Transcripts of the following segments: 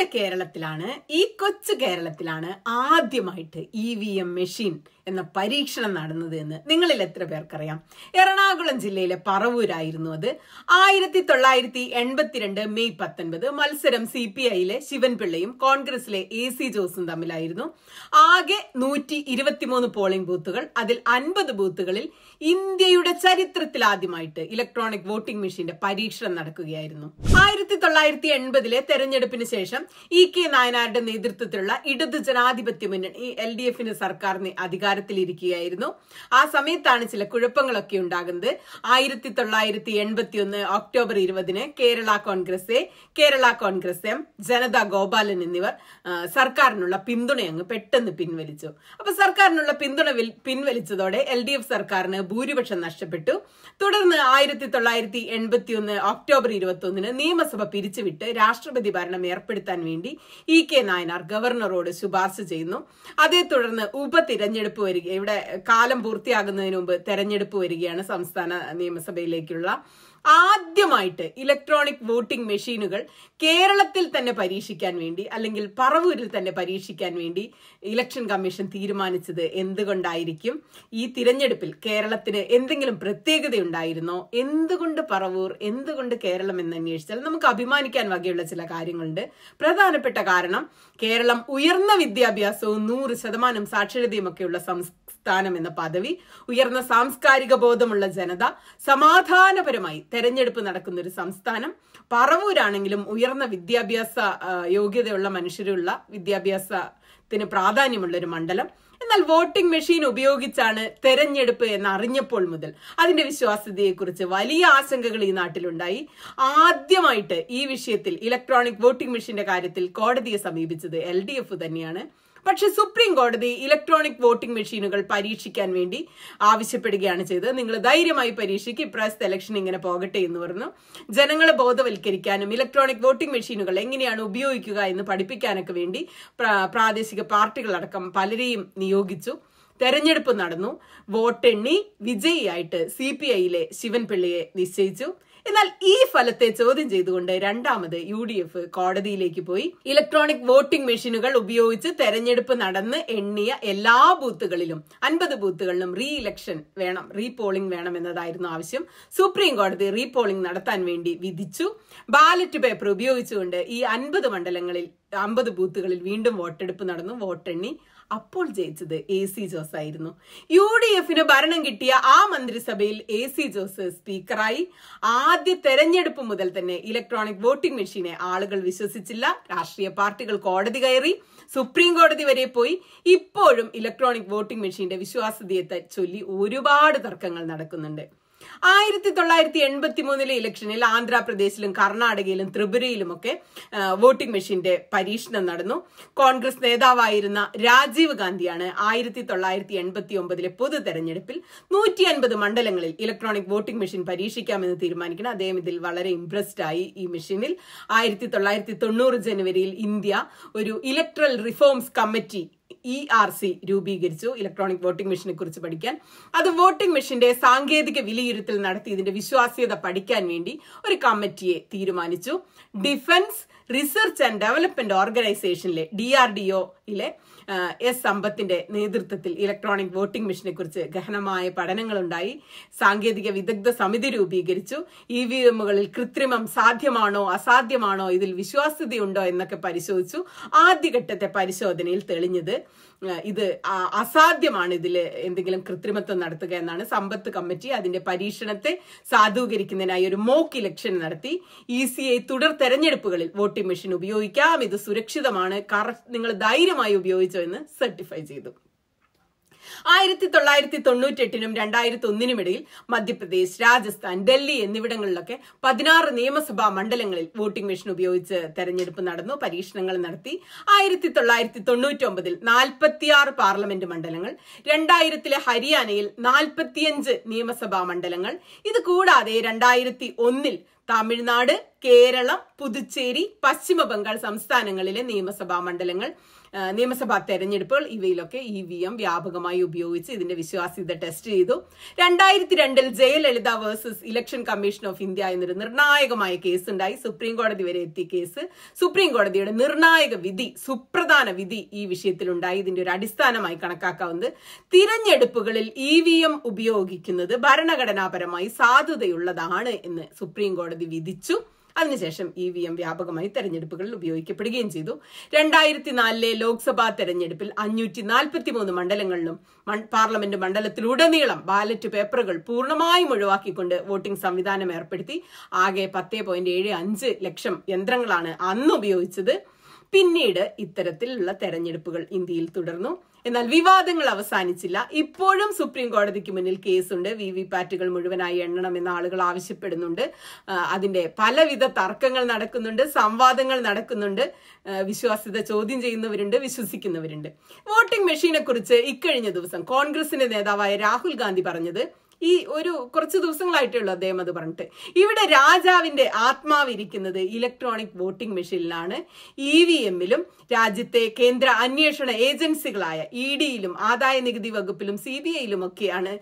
നമ്മുടെ കേരളത്തിലാണ് ഈ കൊച്ചു കേരളത്തിലാണ് ആദ്യമായിട്ട് ഇ വി എം മെഷീൻ എന്ന പരീക്ഷണം നടന്നത് എന്ന് നിങ്ങളിൽ എത്ര പേർക്കറിയാം എറണാകുളം ജില്ലയിലെ പറവൂരായിരുന്നു അത് ആയിരത്തി തൊള്ളായിരത്തി എൺപത്തിരണ്ട് മെയ് പത്തൊൻപത് മത്സരം സി പി ഐയിലെ ശിവൻപിള്ളയും കോൺഗ്രസിലെ എ സി ജോസും തമ്മിലായിരുന്നു ആകെ നൂറ്റി ഇരുപത്തിമൂന്ന് പോളിംഗ് ബൂത്തുകൾ അതിൽ അൻപത് ബൂത്തുകളിൽ ഇന്ത്യയുടെ ചരിത്രത്തിൽ ആദ്യമായിട്ട് ഇലക്ട്രോണിക് വോട്ടിംഗ് മെഷീന്റെ പരീക്ഷണം നടക്കുകയായിരുന്നു ആയിരത്തി തൊള്ളായിരത്തി എൺപതിലെ തെരഞ്ഞെടുപ്പിന് ശേഷം ഇ കെ നായനാരുടെ നേതൃത്വത്തിലുള്ള ഇടത് ജനാധിപത്യ മുന്നണി എൽ ഡി എഫിന് സർക്കാരിനെ അധികാരത്തിലിരിക്കുകയായിരുന്നു ആ സമയത്താണ് ചില കുഴപ്പങ്ങളൊക്കെ ഉണ്ടാകുന്നത് ആയിരത്തി തൊള്ളായിരത്തി എൺപത്തി ഒന്ന് ഒക്ടോബർ ഇരുപതിന് കേരള കോൺഗ്രസ് കേരള കോൺഗ്രസ് എം ജനതാ ഗോപാലൻ എന്നിവർ സർക്കാരിനുള്ള പിന്തുണ അങ്ങ് പെട്ടെന്ന് പിൻവലിച്ചു അപ്പൊ സർക്കാരിനുള്ള പിന്തുണ പിൻവലിച്ചതോടെ എൽ ഡി എഫ് സർക്കാരിന് ഭൂരിപക്ഷം നഷ്ടപ്പെട്ടു തുടർന്ന് ആയിരത്തി തൊള്ളായിരത്തി എൺപത്തി ഒന്ന് ഒക്ടോബർ ഇരുപത്തി ഒന്നിന് നിയമസഭ പിരിച്ചുവിട്ട് രാഷ്ട്രപതി ഭരണം ഏർപ്പെടുത്താൻ നടത്താൻ വേണ്ടി ഇ കെ നായനാർ ഗവർണറോട് ശുപാർശ ചെയ്യുന്നു അതേ തുടർന്ന് ഉപതിരഞ്ഞെടുപ്പ് വരിക ഇവിടെ കാലം പൂർത്തിയാകുന്നതിന് മുമ്പ് തെരഞ്ഞെടുപ്പ് വരികയാണ് സംസ്ഥാന നിയമസഭയിലേക്കുള്ള ആദ്യമായിട്ട് ഇലക്ട്രോണിക് വോട്ടിംഗ് മെഷീനുകൾ കേരളത്തിൽ തന്നെ പരീക്ഷിക്കാൻ വേണ്ടി അല്ലെങ്കിൽ പറവൂരിൽ തന്നെ പരീക്ഷിക്കാൻ വേണ്ടി ഇലക്ഷൻ കമ്മീഷൻ തീരുമാനിച്ചത് എന്തുകൊണ്ടായിരിക്കും ഈ തിരഞ്ഞെടുപ്പിൽ കേരളത്തിന് എന്തെങ്കിലും പ്രത്യേകതയുണ്ടായിരുന്നോ എന്തുകൊണ്ട് പറവൂർ എന്തുകൊണ്ട് കേരളം എന്ന് അന്വേഷിച്ചാൽ നമുക്ക് അഭിമാനിക്കാൻ വകയുള്ള ചില കാര്യങ്ങളുണ്ട് പ്രധാനപ്പെട്ട കാരണം കേരളം ഉയർന്ന വിദ്യാഭ്യാസവും നൂറ് ശതമാനം സാക്ഷരതയും ഒക്കെയുള്ള സംസ്ഥാന സ്ഥാനം എന്ന പദവി ഉയർന്ന സാംസ്കാരിക ബോധമുള്ള ജനത സമാധാനപരമായി തെരഞ്ഞെടുപ്പ് നടക്കുന്ന ഒരു സംസ്ഥാനം പറവൂരാണെങ്കിലും ഉയർന്ന വിദ്യാഭ്യാസ യോഗ്യതയുള്ള മനുഷ്യരുള്ള വിദ്യാഭ്യാസത്തിന് പ്രാധാന്യമുള്ള ഒരു മണ്ഡലം എന്നാൽ വോട്ടിംഗ് മെഷീൻ ഉപയോഗിച്ചാണ് തെരഞ്ഞെടുപ്പ് എന്ന് അറിഞ്ഞപ്പോൾ മുതൽ അതിന്റെ വിശ്വാസ്യതയെക്കുറിച്ച് വലിയ ആശങ്കകൾ ഈ നാട്ടിലുണ്ടായി ആദ്യമായിട്ട് ഈ വിഷയത്തിൽ ഇലക്ട്രോണിക് വോട്ടിംഗ് മെഷീന്റെ കാര്യത്തിൽ കോടതിയെ സമീപിച്ചത് എൽ തന്നെയാണ് പക്ഷെ സുപ്രീം കോടതി ഇലക്ട്രോണിക് വോട്ടിംഗ് മെഷീനുകൾ പരീക്ഷിക്കാൻ വേണ്ടി ആവശ്യപ്പെടുകയാണ് ചെയ്തത് നിങ്ങൾ ധൈര്യമായി പരീക്ഷിക്ക് ഇപ്രാവശ്യത്തെ ഇലക്ഷൻ ഇങ്ങനെ പോകട്ടെ എന്ന് പറഞ്ഞു ജനങ്ങളെ ബോധവൽക്കരിക്കാനും ഇലക്ട്രോണിക് വോട്ടിംഗ് മെഷീനുകൾ എങ്ങനെയാണ് ഉപയോഗിക്കുക എന്ന് പഠിപ്പിക്കാനൊക്കെ വേണ്ടി പ്രാദേശിക പാർട്ടികളടക്കം പലരെയും നിയോഗിച്ചു തെരഞ്ഞെടുപ്പ് നടന്നു വോട്ടെണ്ണി വിജയിയായിട്ട് സി പി ഐയിലെ ശിവൻപിള്ളിയെ നിശ്ചയിച്ചു എന്നാൽ ഈ ഫലത്തെ ചോദ്യം ചെയ്തുകൊണ്ട് രണ്ടാമത് യു ഡി എഫ് കോടതിയിലേക്ക് പോയി ഇലക്ട്രോണിക് വോട്ടിംഗ് മെഷീനുകൾ ഉപയോഗിച്ച് തെരഞ്ഞെടുപ്പ് നടന്ന് എണ്ണിയ എല്ലാ ബൂത്തുകളിലും അൻപത് ബൂത്തുകളിലും റീ ഇലക്ഷൻ വേണം റീപോളിംഗ് വേണം എന്നതായിരുന്നു ആവശ്യം സുപ്രീം കോടതി റീപോളിംഗ് നടത്താൻ വേണ്ടി വിധിച്ചു ബാലറ്റ് പേപ്പർ ഉപയോഗിച്ചുകൊണ്ട് ഈ അൻപത് മണ്ഡലങ്ങളിൽ അമ്പത് ബൂത്തുകളിൽ വീണ്ടും വോട്ടെടുപ്പ് നടന്നു വോട്ടെണ്ണി അപ്പോൾ ജയിച്ചത് എ സി ജോസ് ആയിരുന്നു യു ഡി എഫിന് ഭരണം കിട്ടിയ ആ മന്ത്രിസഭയിൽ എ സി ജോസ് സ്പീക്കറായി ആദ്യ തെരഞ്ഞെടുപ്പ് മുതൽ തന്നെ ഇലക്ട്രോണിക് വോട്ടിംഗ് മെഷീനെ ആളുകൾ വിശ്വസിച്ചില്ല രാഷ്ട്രീയ പാർട്ടികൾ കോടതി കയറി സുപ്രീം കോടതി വരെ പോയി ഇപ്പോഴും ഇലക്ട്രോണിക് വോട്ടിംഗ് മെഷീന്റെ വിശ്വാസ്യതയെ ചൊല്ലി ഒരുപാട് തർക്കങ്ങൾ നടക്കുന്നുണ്ട് ആയിരത്തി തൊള്ളായിരത്തി എൺപത്തി മൂന്നിലെ ഇലക്ഷനിൽ ആന്ധ്രാപ്രദേശിലും കർണാടകയിലും ത്രിപുരയിലും ഒക്കെ വോട്ടിംഗ് മെഷീന്റെ പരീക്ഷണം നടന്നു കോൺഗ്രസ് നേതാവായിരുന്ന രാജീവ് ഗാന്ധിയാണ് ആയിരത്തി തൊള്ളായിരത്തി എൺപത്തി ഒമ്പതിലെ പൊതു തെരഞ്ഞെടുപ്പിൽ നൂറ്റി അൻപത് മണ്ഡലങ്ങളിൽ ഇലക്ട്രോണിക് വോട്ടിംഗ് മെഷീൻ പരീക്ഷിക്കാമെന്ന് തീരുമാനിക്കണം അദ്ദേഹം ഇതിൽ വളരെ ഇംപ്രസ്ഡ് ആയി ഈ മെഷീനിൽ ആയിരത്തി തൊള്ളായിരത്തി തൊണ്ണൂറ് ജനുവരിയിൽ ഇന്ത്യ ഒരു electoral reforms committee E R C രൂപീകരിച്ചു ഇലക്ട്രോണിക് വോട്ടിംഗ് മെഷീനെ കുറിച്ച് പഠിക്കാൻ അത് വോട്ടിംഗ് മെഷീന്റെ സാങ്കേതിക വിലയിരുത്തൽ നടത്തി ഇതിന്റെ വിശ്വാസ്യത പഠിക്കാൻ വേണ്ടി ഒരു കമ്മിറ്റിയെ തീരുമാനിച്ചു ഡിഫൻസ് റിസർച്ച് ആൻഡ് ഡെവലപ്മെന്റ് ഓർഗനൈസേഷനിലെ ഡി ആർ ഡി ഒയിലെ എസ് സമ്പത്തിന്റെ നേതൃത്വത്തിൽ ഇലക്ട്രോണിക് വോട്ടിംഗ് മെഷീനെ കുറിച്ച് ഗഹനമായ പഠനങ്ങളുണ്ടായി സാങ്കേതിക വിദഗ്ധ സമിതി രൂപീകരിച്ചു ഇ e വി എമ്മുകളിൽ കൃത്രിമം സാധ്യമാണോ അസാധ്യമാണോ ഇതിൽ വിശ്വാസ്യതയുണ്ടോ എന്നൊക്കെ പരിശോധിച്ചു ആദ്യഘട്ടത്തെ പരിശോധനയിൽ തെളിഞ്ഞത് ഇത് അസാധ്യമാണ് ഇതിൽ എന്തെങ്കിലും കൃത്രിമത്വം നടത്തുക എന്നാണ് സമ്പത്ത് കമ്മിറ്റി അതിന്റെ പരീക്ഷണത്തെ സാധൂകരിക്കുന്നതിനായി ഒരു മോക്ക് ഇലക്ഷൻ നടത്തി ഇ സി ഐ തുടർ തെരഞ്ഞെടുപ്പുകളിൽ വോട്ടിംഗ് മെഷീൻ ഉപയോഗിക്കാം ഇത് സുരക്ഷിതമാണ് കറ നിങ്ങൾ ധൈര്യമായി ഉപയോഗിച്ചോ എന്ന് സർട്ടിഫൈ ചെയ്തു ആയിരത്തി തൊള്ളായിരത്തി തൊണ്ണൂറ്റി എട്ടിനും രണ്ടായിരത്തി ഒന്നിനും ഇടയിൽ മധ്യപ്രദേശ് രാജസ്ഥാൻ ഡൽഹി എന്നിവിടങ്ങളിലൊക്കെ പതിനാറ് നിയമസഭാ മണ്ഡലങ്ങളിൽ വോട്ടിംഗ് മെഷീൻ ഉപയോഗിച്ച് തെരഞ്ഞെടുപ്പ് നടന്നു പരീക്ഷണങ്ങൾ നടത്തി ആയിരത്തി തൊള്ളായിരത്തി തൊണ്ണൂറ്റി ഒമ്പതിൽ നാൽപ്പത്തിയാറ് പാർലമെന്റ് മണ്ഡലങ്ങൾ രണ്ടായിരത്തിലെ ഹരിയാനയിൽ നാൽപ്പത്തിയഞ്ച് നിയമസഭാ മണ്ഡലങ്ങൾ ഇത് കൂടാതെ രണ്ടായിരത്തി ഒന്നിൽ തമിഴ്നാട് കേരളം പുതുച്ചേരി പശ്ചിമ ബംഗാൾ സംസ്ഥാനങ്ങളിലെ നിയമസഭാ മണ്ഡലങ്ങൾ നിയമസഭാ തെരഞ്ഞെടുപ്പുകൾ ഇവയിലൊക്കെ ഇ വി എം വ്യാപകമായി ഉപയോഗിച്ച് ഇതിന്റെ വിശ്വാസ്യത ടെസ്റ്റ് ചെയ്തു രണ്ടായിരത്തി രണ്ടിൽ Jayalalitha versus election commission of India എന്നൊരു നിർണായകമായ കേസ് ഉണ്ടായി സുപ്രീം കോടതി വരെ എത്തിയ കേസ് സുപ്രീം കോടതിയുടെ നിർണായക വിധി സുപ്രധാന വിധി ഈ വിഷയത്തിലുണ്ടായി ഇതിന്റെ ഒരു അടിസ്ഥാനമായി കണക്കാക്കാവുന്നത് തിരഞ്ഞെടുപ്പുകളിൽ ഇ വി എം ഉപയോഗിക്കുന്നത് ഭരണഘടനാപരമായി സാധുതയുള്ളതാണ് എന്ന് സുപ്രീം കോടതി കോടതി വിധിച്ചു അതിനുശേഷം ഇ വി എം വ്യാപകമായി തെരഞ്ഞെടുപ്പുകളിൽ ഉപയോഗിക്കപ്പെടുകയും ചെയ്തു രണ്ടായിരത്തി നാലിലെ ലോക്സഭാ തെരഞ്ഞെടുപ്പിൽ അഞ്ഞൂറ്റി നാൽപ്പത്തി മൂന്ന് മണ്ഡലങ്ങളിലും പാർലമെന്റ് മണ്ഡലത്തിലുടനീളം ബാലറ്റ് പേപ്പറുകൾ പൂർണ്ണമായും ഒഴിവാക്കിക്കൊണ്ട് വോട്ടിംഗ് സംവിധാനം ഏർപ്പെടുത്തി ആകെ പത്തേ പോയിന്റ് ഏഴ് അഞ്ച് ലക്ഷം യന്ത്രങ്ങളാണ് അന്ന് ഉപയോഗിച്ചത് പിന്നീട് ഇത്തരത്തിലുള്ള തെരഞ്ഞെടുപ്പുകൾ ഇന്ത്യയിൽ തുടർന്നു എന്നാൽ വിവാദങ്ങൾ അവസാനിച്ചില്ല ഇപ്പോഴും സുപ്രീം കോടതിക്ക് മുന്നിൽ കേസുണ്ട് വി വി പാറ്റുകൾ മുഴുവനായി എണ്ണണമെന്ന് ആളുകൾ ആവശ്യപ്പെടുന്നുണ്ട് അതിന്റെ പലവിധ തർക്കങ്ങൾ നടക്കുന്നുണ്ട് സംവാദങ്ങൾ നടക്കുന്നുണ്ട് വിശ്വാസ്യത ചോദ്യം ചെയ്യുന്നവരുണ്ട് വിശ്വസിക്കുന്നവരുണ്ട് വോട്ടിംഗ് മെഷീനെ കുറിച്ച് ഇക്കഴിഞ്ഞ ദിവസം കോൺഗ്രസിന്റെ നേതാവായ രാഹുൽ ഗാന്ധി പറഞ്ഞത് ഈ ഒരു കുറച്ച് ഉള്ളൂ അദ്ദേഹം അത് പറഞ്ഞിട്ട് ഇവിടെ രാജാവിന്റെ ആത്മാവ് ഇരിക്കുന്നത് ഇലക്ട്രോണിക് വോട്ടിംഗ് മെഷീനിലാണ് ഇ e വി എമ്മിലും രാജ്യത്തെ കേന്ദ്ര അന്വേഷണ ഏജൻസികളായ ഇ e ഡിയിലും ആദായ നികുതി വകുപ്പിലും സി ബി ഐയിലും ഒക്കെയാണ്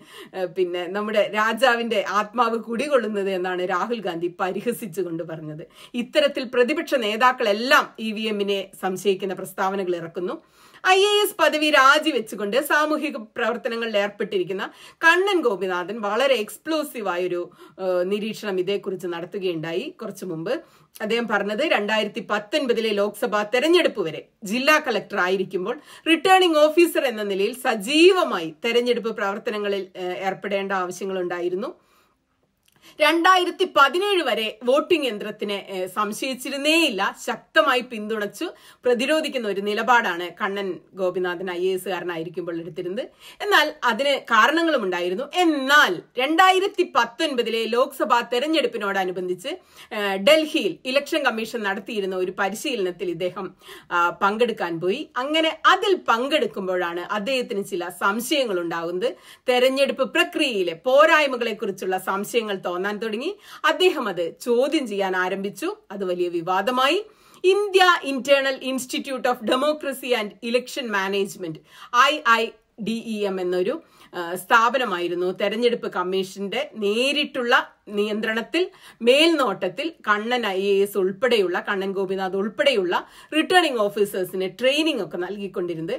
പിന്നെ നമ്മുടെ രാജാവിന്റെ ആത്മാവ് കുടികൊള്ളുന്നത് എന്നാണ് രാഹുൽ ഗാന്ധി പരിഹസിച്ചുകൊണ്ട് പറഞ്ഞത് ഇത്തരത്തിൽ പ്രതിപക്ഷ നേതാക്കളെല്ലാം ഇ e വി എമ്മിനെ സംശയിക്കുന്ന പ്രസ്താവനകൾ ഇറക്കുന്നു ഐ എ എസ് പദവി രാജിവെച്ചുകൊണ്ട് സാമൂഹിക പ്രവർത്തനങ്ങളിൽ ഏർപ്പെട്ടിരിക്കുന്ന കണ്ണൻ ഗോപിനാഥൻ വളരെ എക്സ്പ്ലോസീവായൊരു നിരീക്ഷണം ഇതേക്കുറിച്ച് നടത്തുകയുണ്ടായി കുറച്ചു മുമ്പ് അദ്ദേഹം പറഞ്ഞത് രണ്ടായിരത്തി പത്തൊൻപതിലെ ലോക്സഭാ തെരഞ്ഞെടുപ്പ് വരെ ജില്ലാ കളക്ടർ ആയിരിക്കുമ്പോൾ റിട്ടേണിംഗ് ഓഫീസർ എന്ന നിലയിൽ സജീവമായി തെരഞ്ഞെടുപ്പ് പ്രവർത്തനങ്ങളിൽ ഏർപ്പെടേണ്ട ആവശ്യങ്ങളുണ്ടായിരുന്നു രണ്ടായിരത്തി പതിനേഴ് വരെ വോട്ടിംഗ് യന്ത്രത്തിനെ സംശയിച്ചിരുന്നേയില്ല ശക്തമായി പിന്തുണച്ചു പ്രതിരോധിക്കുന്ന ഒരു നിലപാടാണ് കണ്ണൻ ഗോപിനാഥൻ ഐ എസ് കാരനായിരിക്കുമ്പോൾ എടുത്തിരുന്നത് എന്നാൽ അതിന് കാരണങ്ങളും ഉണ്ടായിരുന്നു എന്നാൽ രണ്ടായിരത്തി പത്തൊൻപതിലെ ലോക്സഭാ തെരഞ്ഞെടുപ്പിനോടനുബന്ധിച്ച് ഡൽഹിയിൽ ഇലക്ഷൻ കമ്മീഷൻ നടത്തിയിരുന്ന ഒരു പരിശീലനത്തിൽ ഇദ്ദേഹം പങ്കെടുക്കാൻ പോയി അങ്ങനെ അതിൽ പങ്കെടുക്കുമ്പോഴാണ് അദ്ദേഹത്തിന് ചില സംശയങ്ങൾ ഉണ്ടാകുന്നത് തെരഞ്ഞെടുപ്പ് പ്രക്രിയയിലെ പോരായ്മകളെക്കുറിച്ചുള്ള സംശയങ്ങൾ തോന്നുന്നത് തോന്നാൻ തുടങ്ങി അദ്ദേഹം അത് ചോദ്യം ചെയ്യാൻ ആരംഭിച്ചു അത് വലിയ വിവാദമായി India internal institute of democracy and election management I I D E M എന്നൊരു സ്ഥാപനമായിരുന്നു തെരഞ്ഞെടുപ്പ് കമ്മീഷന്റെ നേരിട്ടുള്ള നിയന്ത്രണത്തിൽ മേൽനോട്ടത്തിൽ കണ്ണൻ ഐ എ എസ് ഉൾപ്പെടെയുള്ള കണ്ണൻ ഗോപിനാഥ് ഉൾപ്പെടെയുള്ള റിട്ടേണിംഗ് ഓഫീസേഴ്സിന് ട്രെയിനിങ് ഒക്കെ നൽകിക്കൊണ്ടിരുന്നത്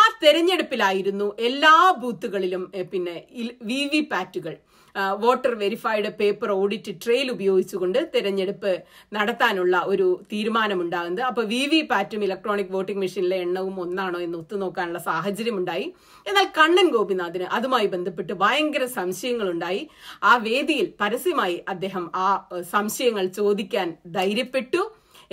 ആ തെരഞ്ഞെടുപ്പിലായിരുന്നു എല്ലാ ബൂത്തുകളിലും പിന്നെ വി വി പാറ്റുകൾ voter verified paper audit trail ഉപയോഗിച്ചുകൊണ്ട് തെരഞ്ഞെടുപ്പ് നടത്താനുള്ള ഒരു തീരുമാനമുണ്ടാകുന്നത് അപ്പോൾ വി വി പാറ്റും ഇലക്ട്രോണിക് വോട്ടിംഗ് മെഷീനിലെ എണ്ണവും ഒന്നാണോ എന്ന് ഒത്തുനോക്കാനുള്ള സാഹചര്യമുണ്ടായി എന്നാൽ കണ്ണൻ ഗോപിനാഥിന് അതുമായി ബന്ധപ്പെട്ട് ഭയങ്കര സംശയങ്ങളുണ്ടായി ആ വേദിയിൽ പരസ്യമായി അദ്ദേഹം ആ സംശയങ്ങൾ ചോദിക്കാൻ ധൈര്യപ്പെട്ടു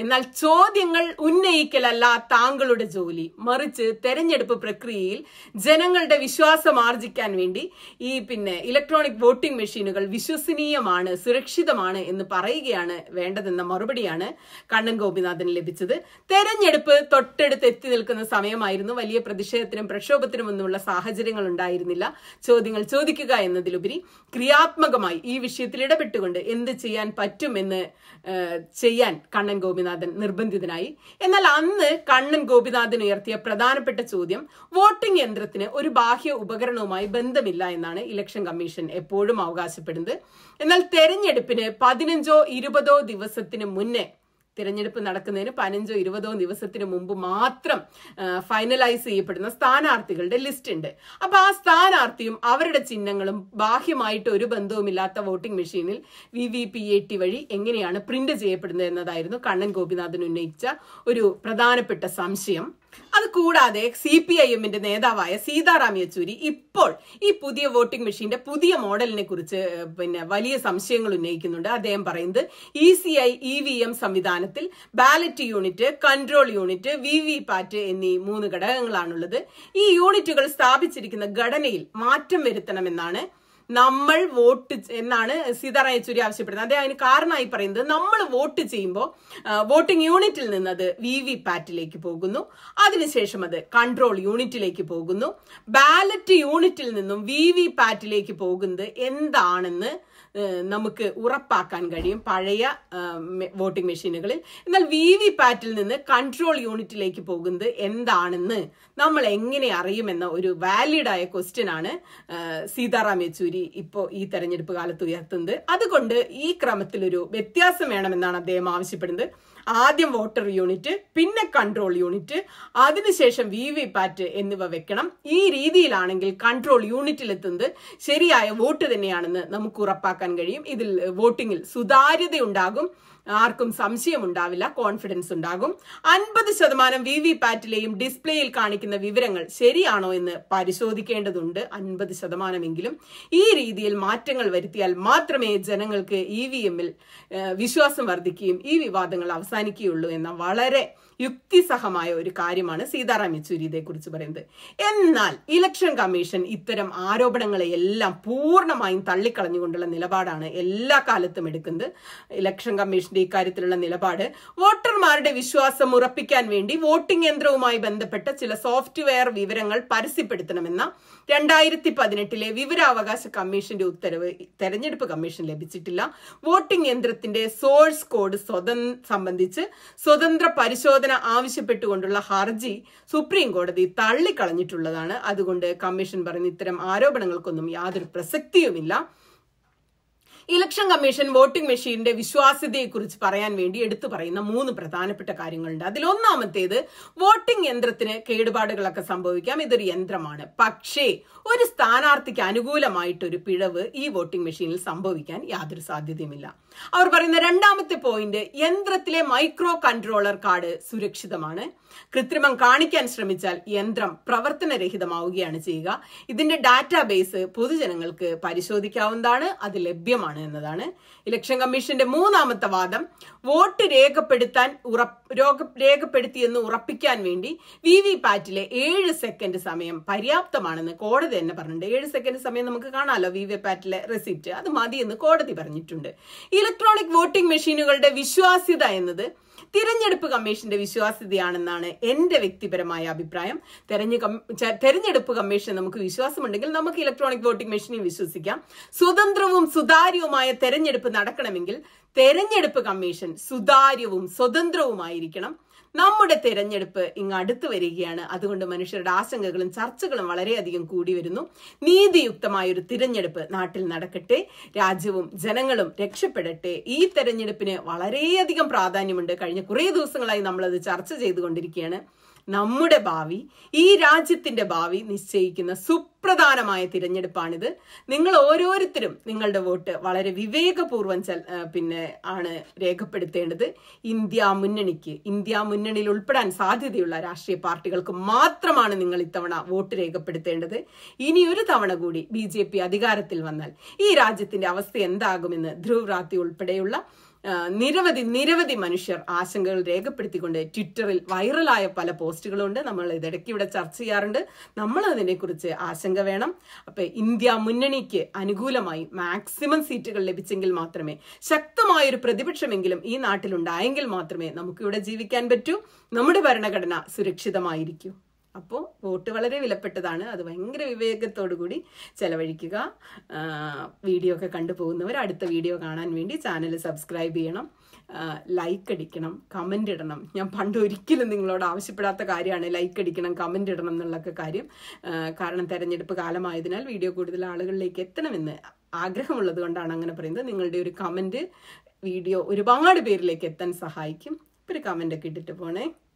എന്നാൽ ചോദ്യങ്ങൾ ഉന്നയിക്കലല്ല താങ്കളുടെ ജോലി മറിച്ച് തെരഞ്ഞെടുപ്പ് പ്രക്രിയയിൽ ജനങ്ങളുടെ വിശ്വാസം ആർജിക്കാൻ വേണ്ടി ഈ പിന്നെ ഇലക്ട്രോണിക് വോട്ടിംഗ് മെഷീനുകൾ വിശ്വസനീയമാണ് സുരക്ഷിതമാണ് എന്ന് പറയുകയാണ് വേണ്ടതെന്ന മറുപടിയാണ് കണ്ണൻ ഗോപിനാഥന് ലഭിച്ചത് തെരഞ്ഞെടുപ്പ് തൊട്ടടുത്ത് എത്തി നിൽക്കുന്ന സമയമായിരുന്നു വലിയ പ്രതിഷേധത്തിനും പ്രക്ഷോഭത്തിനും ഒന്നുമുള്ള സാഹചര്യങ്ങൾ ഉണ്ടായിരുന്നില്ല ചോദ്യങ്ങൾ ചോദിക്കുക എന്നതിലുപരി ക്രിയാത്മകമായി ഈ വിഷയത്തിൽ ഇടപെട്ടുകൊണ്ട് എന്ത് ചെയ്യാൻ പറ്റുമെന്ന് ചെയ്യാൻ കണ്ണൻ ഗോപിനാഥ് ഗോപിനാഥൻ നിർബന്ധിതനായി എന്നാൽ അന്ന് കണ്ണൻ ഗോപിനാഥൻ ഉയർത്തിയ പ്രധാനപ്പെട്ട ചോദ്യം വോട്ടിംഗ് യന്ത്രത്തിന് ഒരു ബാഹ്യ ഉപകരണവുമായി ബന്ധമില്ല എന്നാണ് ഇലക്ഷൻ കമ്മീഷൻ എപ്പോഴും അവകാശപ്പെടുന്നത് എന്നാൽ തെരഞ്ഞെടുപ്പിന് പതിനഞ്ചോ ഇരുപതോ ദിവസത്തിന് മുന്നേ തിരഞ്ഞെടുപ്പ് നടക്കുന്നതിന് പതിനഞ്ചോ ഇരുപതോ ദിവസത്തിന് മുമ്പ് മാത്രം ഫൈനലൈസ് ചെയ്യപ്പെടുന്ന സ്ഥാനാർത്ഥികളുടെ ലിസ്റ്റ് ഉണ്ട് അപ്പൊ ആ സ്ഥാനാർത്ഥിയും അവരുടെ ചിഹ്നങ്ങളും ബാഹ്യമായിട്ട് ഒരു ബന്ധവുമില്ലാത്ത വോട്ടിംഗ് മെഷീനിൽ V V P A T വഴി എങ്ങനെയാണ് പ്രിന്റ് ചെയ്യപ്പെടുന്നത് എന്നതായിരുന്നു കണ്ണൻ ഗോപിനാഥൻ ഉന്നയിച്ച ഒരു പ്രധാനപ്പെട്ട സംശയം അത് കൂടാതെ സി പി ഐ എമ്മിന്റെ നേതാവായ സീതാറാം യെച്ചൂരി ഇപ്പോൾ ഈ പുതിയ വോട്ടിംഗ് മെഷീന്റെ പുതിയ മോഡലിനെ കുറിച്ച് പിന്നെ വലിയ സംശയങ്ങൾ ഉന്നയിക്കുന്നുണ്ട് അദ്ദേഹം പറയുന്നത് E C I E V M സംവിധാനത്തിൽ ballot unit control unit V V PAT എന്നീ മൂന്ന് ഘടകങ്ങളാണുള്ളത് ഈ യൂണിറ്റുകൾ സ്ഥാപിച്ചിരിക്കുന്ന ഘടനയിൽ മാറ്റം വരുത്തണമെന്നാണ് നമ്മൾ വോട്ട് എന്നാണ് സീതാറാം യെച്ചൂരി ആവശ്യപ്പെടുന്നത് അദ്ദേഹം അതിന് കാരണമായി പറയുന്നത് നമ്മൾ വോട്ട് ചെയ്യുമ്പോൾ വോട്ടിംഗ് യൂണിറ്റിൽ നിന്ന് അത് വി വി പാറ്റിലേക്ക് പോകുന്നു അതിനുശേഷം അത് കൺട്രോൾ യൂണിറ്റിലേക്ക് പോകുന്നു ബാലറ്റ് യൂണിറ്റിൽ നിന്നും വി വി പാറ്റിലേക്ക് പോകുന്നത് എന്താണെന്ന് നമുക്ക് ഉറപ്പാക്കാൻ കഴിയും പഴയ വോട്ടിംഗ് മെഷീനുകളിൽ എന്നാൽ വി വി പാറ്റിൽ നിന്ന് കൺട്രോൾ യൂണിറ്റിലേക്ക് പോകുന്നത് എന്താണെന്ന് നമ്മൾ എങ്ങനെ അറിയുമെന്ന ഒരു വാലിഡായ ക്വസ്റ്റ്യൻ ആണ് സീതാറാം യെച്ചൂരി ഇപ്പോൾ ഈ തെരഞ്ഞെടുപ്പ് കാലത്ത് ഉയർത്തുന്നത് അതുകൊണ്ട് ഈ ക്രമത്തിലൊരു വ്യത്യാസം വേണമെന്നാണ് അദ്ദേഹം ആവശ്യപ്പെടുന്നത് ആദ്യം വോട്ടർ യൂണിറ്റ് പിന്നെ കൺട്രോൾ യൂണിറ്റ് അതിനുശേഷം വി വി പാറ്റ് എന്നിവ വെക്കണം ഈ രീതിയിലാണെങ്കിൽ കൺട്രോൾ യൂണിറ്റിലെത്തുന്നത് ശരിയായ വോട്ട് തന്നെയാണെന്ന് നമുക്ക് ഉറപ്പാക്കാൻ കഴിയും ഇതിൽ വോട്ടിങ്ങിൽ ഉണ്ടാകും ആർക്കും സംശയം ഉണ്ടാവില്ല കോൺഫിഡൻസ് ഉണ്ടാകും അൻപത് ശതമാനം വി വി പാറ്റിലെയും ഡിസ്പ്ലേയിൽ കാണിക്കുന്ന വിവരങ്ങൾ ശരിയാണോ എന്ന് പരിശോധിക്കേണ്ടതുണ്ട് അൻപത് ശതമാനമെങ്കിലും ഈ രീതിയിൽ മാറ്റങ്ങൾ വരുത്തിയാൽ മാത്രമേ ജനങ്ങൾക്ക് ഇ വി എമ്മിൽ വിശ്വാസം വർദ്ധിക്കുകയും ഈ വിവാദങ്ങൾ അവസാനിക്കുകയുള്ളൂ എന്ന വളരെ യുക്തിസഹമായ ഒരു കാര്യമാണ് സീതാറാം യെച്ചൂരി ഇതേക്കുറിച്ച് പറയുന്നത് എന്നാൽ ഇലക്ഷൻ കമ്മീഷൻ ഇത്തരം ആരോപണങ്ങളെ എല്ലാം പൂർണ്ണമായും തള്ളിക്കളഞ്ഞുകൊണ്ടുള്ള നിലപാടാണ് എല്ലാ കാലത്തും എടുക്കുന്നത് ഇലക്ഷൻ കമ്മീഷൻ കോൺഗ്രസിന്റെ ഇക്കാര്യത്തിലുള്ള നിലപാട് വോട്ടർമാരുടെ വിശ്വാസം ഉറപ്പിക്കാൻ വേണ്ടി വോട്ടിംഗ് യന്ത്രവുമായി ബന്ധപ്പെട്ട ചില സോഫ്റ്റ്വെയർ വിവരങ്ങൾ പരസ്യപ്പെടുത്തണമെന്ന രണ്ടായിരത്തി പതിനെട്ടിലെ വിവരാവകാശ കമ്മീഷന്റെ ഉത്തരവ് തെരഞ്ഞെടുപ്പ് കമ്മീഷൻ ലഭിച്ചിട്ടില്ല വോട്ടിംഗ് യന്ത്രത്തിന്റെ സോഴ്സ് കോഡ് സംബന്ധിച്ച് സ്വതന്ത്ര പരിശോധന ആവശ്യപ്പെട്ടുകൊണ്ടുള്ള ഹർജി സുപ്രീം കോടതി തള്ളിക്കളഞ്ഞിട്ടുള്ളതാണ് അതുകൊണ്ട് കമ്മീഷൻ പറഞ്ഞ ഇത്തരം ആരോപണങ്ങൾക്കൊന്നും യാതൊരു പ്രസക്തിയുമില്ല ഇലക്ഷൻ കമ്മീഷൻ വോട്ടിംഗ് മെഷീന്റെ വിശ്വാസ്യതയെക്കുറിച്ച് പറയാൻ വേണ്ടി എടുത്തു പറയുന്ന മൂന്ന് പ്രധാനപ്പെട്ട കാര്യങ്ങളുണ്ട് അതിൽ ഒന്നാമത്തേത് വോട്ടിംഗ് യന്ത്രത്തിന് കേടുപാടുകളൊക്കെ സംഭവിക്കാം ഇതൊരു യന്ത്രമാണ് പക്ഷേ ഒരു സ്ഥാനാർത്ഥിക്ക് അനുകൂലമായിട്ടൊരു പിഴവ് ഈ വോട്ടിംഗ് മെഷീനിൽ സംഭവിക്കാൻ യാതൊരു സാധ്യതയുമില്ല അവർ പറയുന്ന രണ്ടാമത്തെ പോയിന്റ് യന്ത്രത്തിലെ മൈക്രോ കൺട്രോളർ കാർഡ് സുരക്ഷിതമാണ് കൃത്രിമം കാണിക്കാൻ ശ്രമിച്ചാൽ യന്ത്രം പ്രവർത്തനരഹിതമാവുകയാണ് ചെയ്യുക ഇതിന്റെ ഡാറ്റാബേസ് പൊതുജനങ്ങൾക്ക് പരിശോധിക്കാവുന്നതാണ് അത് ലഭ്യമാണ് എന്നതാണ് ഇലക്ഷൻ കമ്മീഷന്റെ മൂന്നാമത്തെ വാദം വോട്ട് രേഖപ്പെടുത്താൻ രേഖപ്പെടുത്തിയെന്ന് ഉറപ്പിക്കാൻ വേണ്ടി വി വി പാറ്റിലെ ഏഴ് സെക്കൻഡ് സമയം പര്യാപ്തമാണെന്ന് കോടതി തന്നെ പറഞ്ഞിട്ടുണ്ട് ഏഴ് സെക്കൻഡ് സമയം നമുക്ക് കാണാമല്ലോ വി വി പാറ്റിലെ റെസിപ്റ്റ് അത് മതിയെന്ന് കോടതി പറഞ്ഞിട്ടുണ്ട് ഇലക്ട്രോണിക് വോട്ടിംഗ് മെഷീനുകളുടെ വിശ്വാസ്യത എന്നത് തിരഞ്ഞെടുപ്പ് കമ്മീഷന്റെ വിശ്വാസ്യതയാണെന്നാണ് എന്റെ വ്യക്തിപരമായ അഭിപ്രായം തെരഞ്ഞെടുപ്പ് കമ്മീഷൻ നമുക്ക് വിശ്വാസമുണ്ടെങ്കിൽ നമുക്ക് ഇലക്ട്രോണിക് വോട്ടിംഗ് മെഷീനിൽ വിശ്വസിക്കാം സ്വതന്ത്രവും സുതാര്യവുമായ തെരഞ്ഞെടുപ്പ് നടക്കണമെങ്കിൽ തെരഞ്ഞെടുപ്പ് കമ്മീഷൻ സുതാര്യവും സ്വതന്ത്രവുമായിരിക്കണം നമ്മുടെ തെരഞ്ഞെടുപ്പ് ഇങ്ങ് അടുത്തു വരികയാണ് അതുകൊണ്ട് മനുഷ്യരുടെ ആശങ്കകളും ചർച്ചകളും വളരെയധികം കൂടി വരുന്നു നീതിയുക്തമായ ഒരു തിരഞ്ഞെടുപ്പ് നാട്ടിൽ നടക്കട്ടെ രാജ്യവും ജനങ്ങളും രക്ഷപ്പെടട്ടെ ഈ തെരഞ്ഞെടുപ്പിന് വളരെയധികം പ്രാധാന്യമുണ്ട് കഴിഞ്ഞ കുറേ ദിവസങ്ങളായി നമ്മളത് ചർച്ച ചെയ്തുകൊണ്ടിരിക്കുകയാണ് നമ്മുടെ ഭാവി ഈ രാജ്യത്തിന്റെ ഭാവി നിശ്ചയിക്കുന്ന സുപ്രധാനമായ തിരഞ്ഞെടുപ്പാണിത് നിങ്ങൾ ഓരോരുത്തരും നിങ്ങളുടെ വോട്ട് വളരെ വിവേകപൂർവ്വം പിന്നെ ആണ് രേഖപ്പെടുത്തേണ്ടത് ഇന്ത്യ മുന്നണിക്ക് ഇന്ത്യ മുന്നണിയിൽ ഉൾപ്പെടാൻ സാധ്യതയുള്ള രാഷ്ട്രീയ പാർട്ടികൾക്ക് മാത്രമാണ് നിങ്ങൾ ഇത്തവണ വോട്ട് രേഖപ്പെടുത്തേണ്ടത് ഇനി ഒരു തവണ കൂടി ബി അധികാരത്തിൽ വന്നാൽ ഈ രാജ്യത്തിന്റെ അവസ്ഥ എന്താകുമെന്ന് ധ്രുവ് റാത്തി ഉൾപ്പെടെയുള്ള നിരവധി നിരവധി മനുഷ്യർ ആശങ്കകൾ രേഖപ്പെടുത്തിക്കൊണ്ട് ട്വിറ്ററിൽ വൈറലായ പല പോസ്റ്റുകളുണ്ട് നമ്മൾ ഇതിടയ്ക്ക് ഇവിടെ ചർച്ച ചെയ്യാറുണ്ട് നമ്മൾ അതിനെക്കുറിച്ച് ആശങ്ക വേണം അപ്പൊ ഇന്ത്യ മുന്നണിക്ക് അനുകൂലമായി മാക്സിമം സീറ്റുകൾ ലഭിച്ചെങ്കിൽ മാത്രമേ ശക്തമായ ഒരു പ്രതിപക്ഷമെങ്കിലും ഈ നാട്ടിലുണ്ടായെങ്കിൽ മാത്രമേ നമുക്കിവിടെ ജീവിക്കാൻ പറ്റൂ നമ്മുടെ ഭരണഘടന സുരക്ഷിതമായിരിക്കൂ അപ്പോൾ വോട്ട് വളരെ വിലപ്പെട്ടതാണ് അത് ഭയങ്കര വിവേകത്തോടു കൂടി ചെലവഴിക്കുക വീഡിയോ ഒക്കെ കണ്ടുപോകുന്നവർ പോകുന്നവർ അടുത്ത വീഡിയോ കാണാൻ വേണ്ടി ചാനൽ സബ്സ്ക്രൈബ് ചെയ്യണം ലൈക്ക് അടിക്കണം കമൻ്റ് ഇടണം ഞാൻ പണ്ട് ഒരിക്കലും നിങ്ങളോട് ആവശ്യപ്പെടാത്ത കാര്യമാണ് ലൈക്ക് അടിക്കണം കമൻ്റ് ഇടണം എന്നുള്ളൊക്കെ കാര്യം കാരണം തെരഞ്ഞെടുപ്പ് കാലമായതിനാൽ വീഡിയോ കൂടുതൽ ആളുകളിലേക്ക് എത്തണമെന്ന് ആഗ്രഹമുള്ളത് കൊണ്ടാണ് അങ്ങനെ പറയുന്നത് നിങ്ങളുടെ ഒരു കമൻറ്റ് വീഡിയോ ഒരുപാട് പേരിലേക്ക് എത്താൻ സഹായിക്കും ഒരു ഒക്കെ ഇട്ടിട്ട് പോണേ